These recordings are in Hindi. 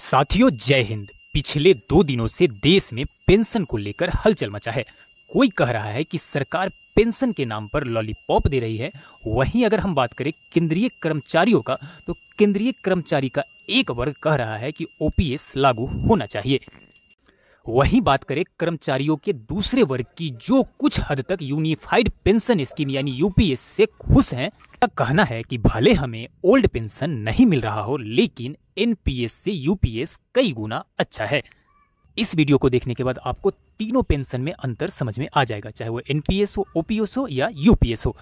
साथियों जय हिंद पिछले दो दिनों से देश में पेंशन को लेकर हलचल मचा है कोई कह रहा है कि सरकार पेंशन के नाम पर लॉलीपॉप दे रही है वहीं अगर हम बात करें केंद्रीय कर्मचारियों का तो केंद्रीय कर्मचारी का एक वर्ग कह रहा है कि ओपीएस लागू होना चाहिए वहीं बात करें कर्मचारियों के दूसरे वर्ग की जो कुछ हद तक यूनिफाइड पेंशन स्कीम यानी यूपीएस से खुश हैं का कहना है कि भले हमें ओल्ड पेंशन नहीं मिल रहा हो लेकिन एनपीएस से यूपीएस कई गुना अच्छा है इस वीडियो को देखने के बाद आपको तीनों पेंशन में अंतर समझ में आ जाएगा चाहे वो एनपीएस हो ओपीएस हो या यूपीएस हो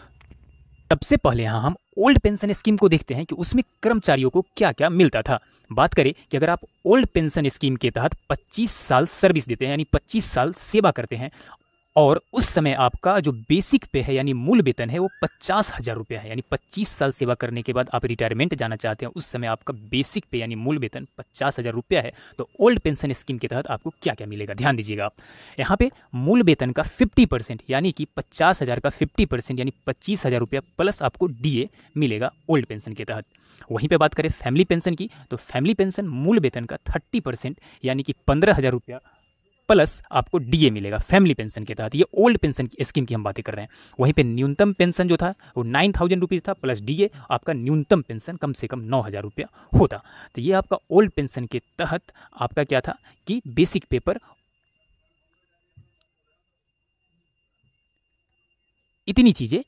सबसे पहले यहाँ हम ओल्ड पेंशन स्कीम को देखते हैं कि उसमें कर्मचारियों को क्या क्या मिलता था बात करें कि अगर आप ओल्ड पेंशन स्कीम के तहत 25 साल सर्विस देते हैं यानी 25 साल सेवा करते हैं और उस समय आपका जो बेसिक पे है यानी मूल वेतन है वो पचास हज़ार रुपया है यानी पच्चीस साल सेवा करने के बाद आप रिटायरमेंट जाना चाहते हैं उस समय आपका बेसिक पे यानी मूल वेतन पचास हज़ार रुपया है तो ओल्ड पेंशन स्कीम के तहत आपको क्या क्या मिलेगा ध्यान दीजिएगा आप यहाँ पे मूल वेतन का फिफ्टी परसेंट यानी कि पचास हज़ार का फिफ्टी परसेंट यानी पच्चीस हज़ार रुपया प्लस आपको डी मिलेगा ओल्ड पेंशन के तहत वहीं पर बात करें फैमिली पेंशन की तो फैमिली पेंशन मूल वेतन का थर्टी परसेंट यानी कि पंद्रह हज़ार रुपया प्लस आपको डीए मिलेगा फैमिली पेंशन के तहत ये ओल्ड पेंशन स्कीम की हम बातें कर रहे हैं वहीं पे न्यूनतम पेंशन जो था वो नाइन थाउजेंड रुपीज़ था प्लस डीए आपका न्यूनतम पेंशन कम से कम नौ हज़ार रुपया होता तो ये आपका ओल्ड पेंशन के तहत आपका क्या था कि बेसिक पेपर इतनी चीज़ें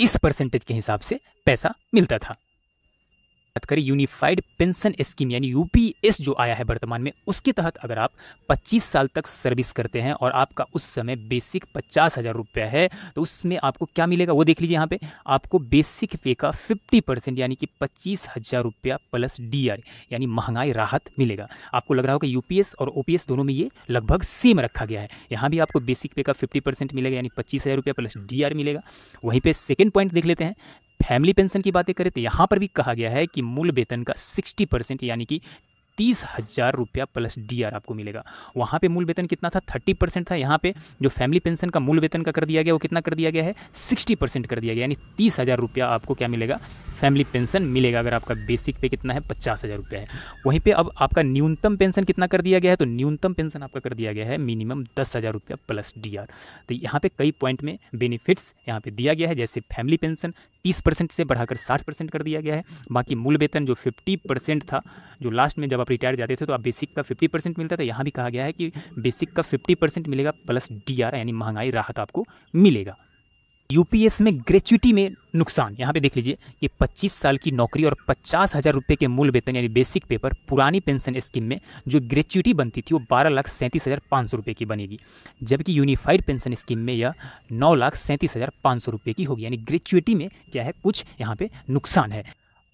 इस परसेंटेज के हिसाब से पैसा मिलता था बात करें यूनिफाइड पेंशन स्कीम यानी यूपीएस जो आया है वर्तमान में उसके तहत अगर आप 25 साल तक सर्विस करते हैं और आपका उस समय बेसिक पचास हज़ार रुपया है तो उसमें आपको क्या मिलेगा वो देख लीजिए यहाँ पे आपको बेसिक पे का 50 परसेंट यानी कि पच्चीस हज़ार रुपया प्लस डी यानी महंगाई राहत मिलेगा आपको लग रहा होगा यूपीएस और ओपीएस दोनों में ये लगभग सेम रखा गया है यहाँ भी आपको बेसिक पे का फिफ्टी मिलेगा यानी पच्चीस हज़ार रुपया प्लस डी मिलेगा वहीं पर सेकेंड पॉइंट देख लेते हैं फैमिली पेंशन की बातें करें तो यहाँ पर भी कहा गया है कि मूल वेतन का 60 परसेंट यानी कि तीस हज़ार रुपया प्लस आर आपको मिलेगा वहाँ पे मूल वेतन कितना था थर्टी परसेंट था यहाँ पे जो फैमिली पेंशन का मूल वेतन का कर दिया गया वो कितना कर दिया गया है सिक्सटी परसेंट कर दिया गया यानी तीस हज़ार रुपया आपको क्या मिलेगा फैमिली पेंशन मिलेगा अगर आपका बेसिक पे कितना है पचास हज़ार रुपया है वहीं पर अब आपका न्यूनतम पेंशन कितना कर दिया गया है तो न्यूनतम पेंशन आपका कर दिया गया है मिनिमम दस हज़ार रुपया प्लस डी तो यहाँ पर कई पॉइंट में बेनिफिट्स यहाँ पर दिया गया है जैसे फैमिली पेंशन तीस परसेंट से बढ़ाकर साठ परसेंट कर दिया गया है बाकी मूल वेतन जो फिफ्टी परसेंट था जो लास्ट में जब आप रिटायर जाते थे तो आप बेसिक का फिफ्टी परसेंट मिलता था यहाँ भी कहा गया है कि बेसिक का फिफ्टी परसेंट मिलेगा प्लस डी यानी महंगाई राहत आपको मिलेगा यूपीएस में ग्रेचुटी में नुकसान यहाँ पे देख लीजिए कि 25 साल की नौकरी और पचास हज़ार रुपये के मूल वेतन यानी बेसिक पेपर पुरानी पेंशन स्कीम में जो ग्रेचुटी बनती थी वो बारह लाख सैंतीस हज़ार पाँच सौ रुपये की बनेगी जबकि यूनिफाइड पेंशन स्कीम में यह नौ लाख सैंतीस हज़ार पाँच सौ रुपये की होगी यानी ग्रेचुटी में क्या है कुछ यहाँ पे नुकसान है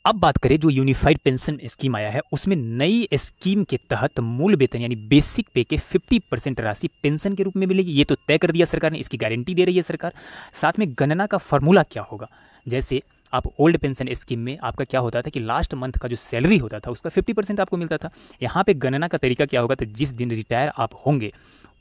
अब बात करें जो यूनिफाइड पेंशन स्कीम आया है उसमें नई स्कीम के तहत मूल वेतन यानी बेसिक पे के 50 परसेंट राशि पेंशन के रूप में मिलेगी ये तो तय कर दिया सरकार ने इसकी गारंटी दे रही है सरकार साथ में गणना का फॉर्मूला क्या होगा जैसे आप ओल्ड पेंशन स्कीम में आपका क्या होता था कि लास्ट मंथ का जो सैलरी होता था उसका 50 परसेंट आपको मिलता था यहाँ पे गणना का तरीका क्या होगा तो जिस दिन रिटायर आप होंगे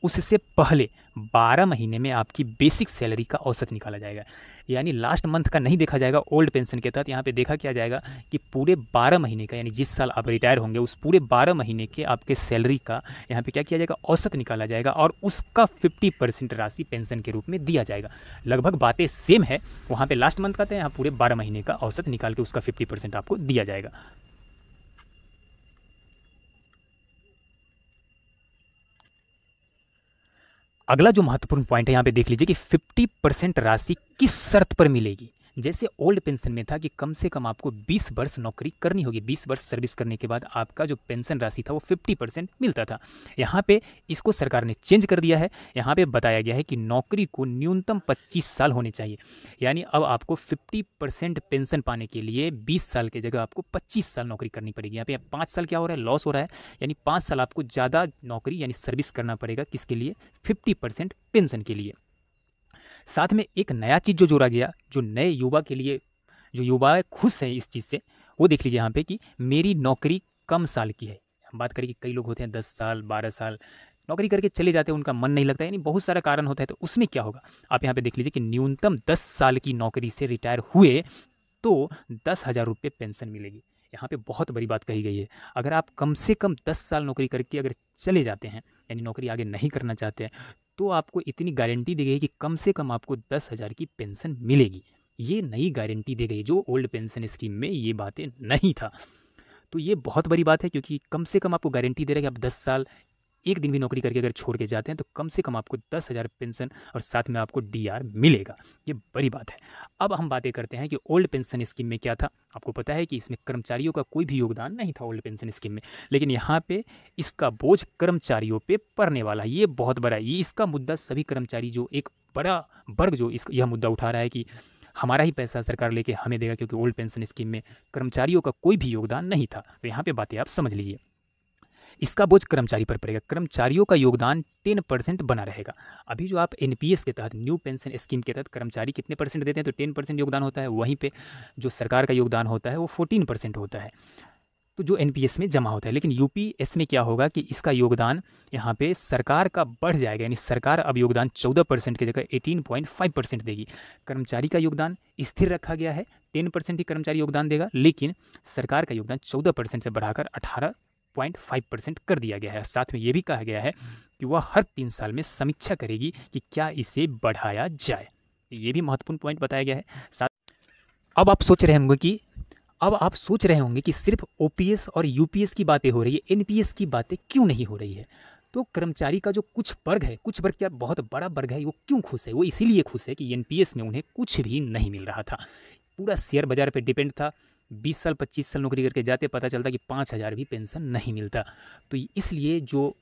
उससे पहले 12 महीने में आपकी बेसिक सैलरी का औसत निकाला जाएगा यानी लास्ट मंथ का नहीं देखा जाएगा ओल्ड पेंशन के तहत यहाँ पे देखा किया जाएगा कि पूरे 12 महीने का यानी जिस साल आप रिटायर होंगे उस पूरे 12 महीने के आपके सैलरी का यहाँ पे क्या किया जाएगा औसत निकाला जाएगा और उसका 50 परसेंट राशि पेंशन के रूप में दिया जाएगा लगभग बातें सेम है वहाँ पर लास्ट मंथ का था तो यहाँ पूरे बारह महीने का औसत निकाल के उसका फिफ्टी आपको दिया जाएगा अगला जो महत्वपूर्ण पॉइंट है यहाँ पे देख लीजिए कि 50 परसेंट राशि किस शर्त पर मिलेगी जैसे ओल्ड पेंशन में था कि कम से कम आपको 20 वर्ष नौकरी करनी होगी 20 वर्ष सर्विस करने के बाद आपका जो पेंशन राशि था वो 50 परसेंट मिलता था यहाँ पे इसको सरकार ने चेंज कर दिया है यहाँ पे बताया गया है कि नौकरी को न्यूनतम 25 साल होने चाहिए यानी अब आपको 50 परसेंट पेंशन पाने के लिए 20 साल की जगह आपको 25 साल नौकरी करनी पड़ेगी यहाँ पे पाँच साल क्या हो रहा है लॉस हो रहा है यानी पाँच साल आपको ज़्यादा नौकरी यानी सर्विस करना पड़ेगा किसके लिए फिफ्टी पेंशन के लिए साथ में एक नया चीज़ जो जोड़ा गया जो नए युवा के लिए जो युवा खुश हैं इस चीज़ से वो देख लीजिए यहाँ पे कि मेरी नौकरी कम साल की है हम बात करें कि कई लोग होते हैं दस साल बारह साल नौकरी करके चले जाते हैं उनका मन नहीं लगता यानी बहुत सारा कारण होता है तो उसमें क्या होगा आप यहाँ पे देख लीजिए कि न्यूनतम दस साल की नौकरी से रिटायर हुए तो दस हज़ार रुपये पेंशन मिलेगी यहाँ पे बहुत बड़ी बात कही गई है अगर आप कम से कम दस साल नौकरी करके अगर चले जाते हैं यानी नौकरी आगे नहीं करना चाहते हैं तो आपको इतनी गारंटी दी गई कि कम से कम आपको दस हज़ार की पेंशन मिलेगी ये नई गारंटी दी गई जो ओल्ड पेंशन स्कीम में ये बातें नहीं था तो ये बहुत बड़ी बात है क्योंकि कम से कम आपको गारंटी दे रहा है कि आप 10 साल एक दिन भी नौकरी करके अगर छोड़ के जाते हैं तो कम से कम आपको दस हज़ार पेंशन और साथ में आपको डी मिलेगा ये बड़ी बात है अब हम बातें करते हैं कि ओल्ड पेंशन स्कीम में क्या था आपको पता है कि इसमें कर्मचारियों का कोई भी योगदान नहीं था ओल्ड पेंशन स्कीम में लेकिन यहाँ पे इसका बोझ कर्मचारियों पे पड़ने वाला है ये बहुत बड़ा है ये इसका मुद्दा सभी कर्मचारी जो एक बड़ा वर्ग जो इस यह मुद्दा उठा रहा है कि हमारा ही पैसा सरकार लेके हमें देगा क्योंकि ओल्ड पेंशन स्कीम में कर्मचारियों का कोई भी योगदान नहीं था तो यहाँ पे बातें आप समझ लीजिए इसका बोझ कर्मचारी पर पड़ेगा कर्मचारियों का योगदान टेन परसेंट बना रहेगा अभी जो आप एन के तहत न्यू पेंशन स्कीम के तहत कर्मचारी कितने परसेंट देते हैं तो टेन परसेंट योगदान होता है वहीं पर जो सरकार का योगदान होता है वो फोर्टीन परसेंट होता है तो जो एन में जमा होता है लेकिन यू में क्या होगा कि इसका योगदान यहाँ पे सरकार का बढ़ जाएगा यानी सरकार अब योगदान चौदह परसेंट की जगह फाइव परसेंट देगी कर्मचारी का योगदान स्थिर रखा गया है टेन परसेंट ही कर्मचारी योगदान देगा लेकिन सरकार का योगदान चौदह परसेंट से बढ़ाकर अठारह 0.5 परसेंट कर दिया गया है साथ में ये भी कहा गया है कि वह हर तीन साल में समीक्षा करेगी कि क्या इसे बढ़ाया जाए ये भी महत्वपूर्ण पॉइंट बताया गया है साथ अब आप सोच रहे होंगे कि अब आप सोच रहे होंगे कि सिर्फ ओ और यू की बातें हो रही है एन की बातें क्यों नहीं हो रही है तो कर्मचारी का जो कुछ वर्ग है कुछ वर्ग क्या बहुत बड़ा वर्ग है वो क्यों खुश है वो इसीलिए खुश है कि एन में उन्हें कुछ भी नहीं मिल रहा था पूरा शेयर बाजार पर डिपेंड था बीस साल पच्चीस साल नौकरी करके जाते पता चलता कि पाँच हज़ार भी पेंशन नहीं मिलता तो इसलिए जो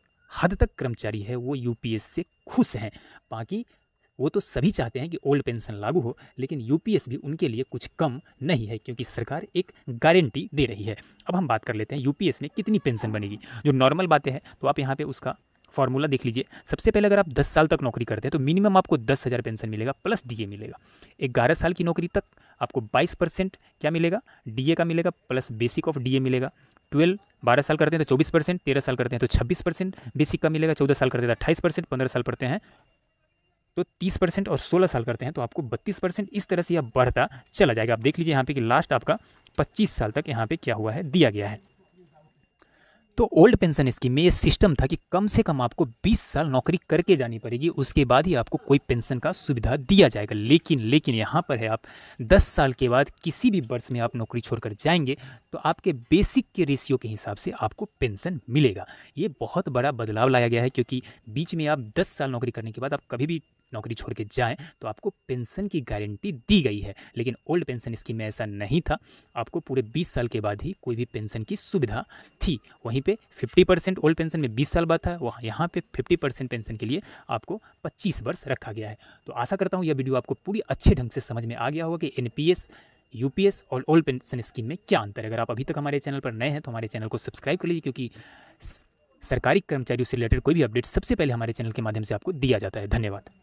हद तक कर्मचारी है वो यू से खुश हैं बाकी वो तो सभी चाहते हैं कि ओल्ड पेंशन लागू हो लेकिन यूपीएस भी उनके लिए कुछ कम नहीं है क्योंकि सरकार एक गारंटी दे रही है अब हम बात कर लेते हैं यूपीएस में कितनी पेंशन बनेगी जो नॉर्मल बातें हैं तो आप यहाँ पे उसका फॉर्मूला देख लीजिए सबसे पहले अगर आप 10 साल तक नौकरी करते हैं तो मिनिमम आपको दस हज़ार पेंशन मिलेगा प्लस डीए मिलेगा ग्यारह साल की नौकरी तक आपको 22 परसेंट क्या मिलेगा डीए का मिलेगा प्लस बेसिक ऑफ डीए मिलेगा ट्वेल्व बारह साल करते हैं तो चौबीस परसेंट तेरह साल करते हैं तो छब्बीस परसेंट बेसिक का मिलेगा चौदह साल करते हैं तो अट्ठाईस परसेंट पंद्रह साल करते हैं तो 30 परसेंट और 16 साल करते हैं तो आपको 32 परसेंट इस तरह से यह बढ़ता चला जाएगा आप देख लीजिए यहाँ पे कि लास्ट आपका 25 साल तक यहाँ पे क्या हुआ है दिया गया है तो ओल्ड पेंशन स्कीम में ये सिस्टम था कि कम से कम आपको 20 साल नौकरी करके जानी पड़ेगी उसके बाद ही आपको कोई पेंशन का सुविधा दिया जाएगा लेकिन लेकिन यहाँ पर है आप 10 साल के बाद किसी भी वर्ष में आप नौकरी छोड़कर जाएंगे तो आपके बेसिक के रेशियो के हिसाब से आपको पेंशन मिलेगा ये बहुत बड़ा बदलाव लाया गया है क्योंकि बीच में आप दस साल नौकरी करने के बाद आप कभी भी नौकरी छोड़ के जाएँ तो आपको पेंशन की गारंटी दी गई है लेकिन ओल्ड पेंशन स्कीम में ऐसा नहीं था आपको पूरे बीस साल के बाद ही कोई भी पेंशन की सुविधा थी वहीं पर फिफ्टी परसेंट ओल्ड पेंशन में बीस साल बाद था वहाँ यहाँ पर फिफ्टी परसेंट पेंशन के लिए आपको पच्चीस वर्ष रखा गया है तो आशा करता हूँ यह वीडियो आपको पूरी अच्छे ढंग से समझ में आ गया होगा कि एन यूपीएस और ओल्ड पेंशन स्कीम में क्या अंतर है अगर आप अभी तक हमारे चैनल पर नए हैं तो हमारे चैनल को सब्सक्राइब कर लीजिए क्योंकि सरकारी कर्मचारियों से रिलेटेड कोई भी अपडेट सबसे पहले हमारे चैनल के माध्यम से आपको दिया जाता है धन्यवाद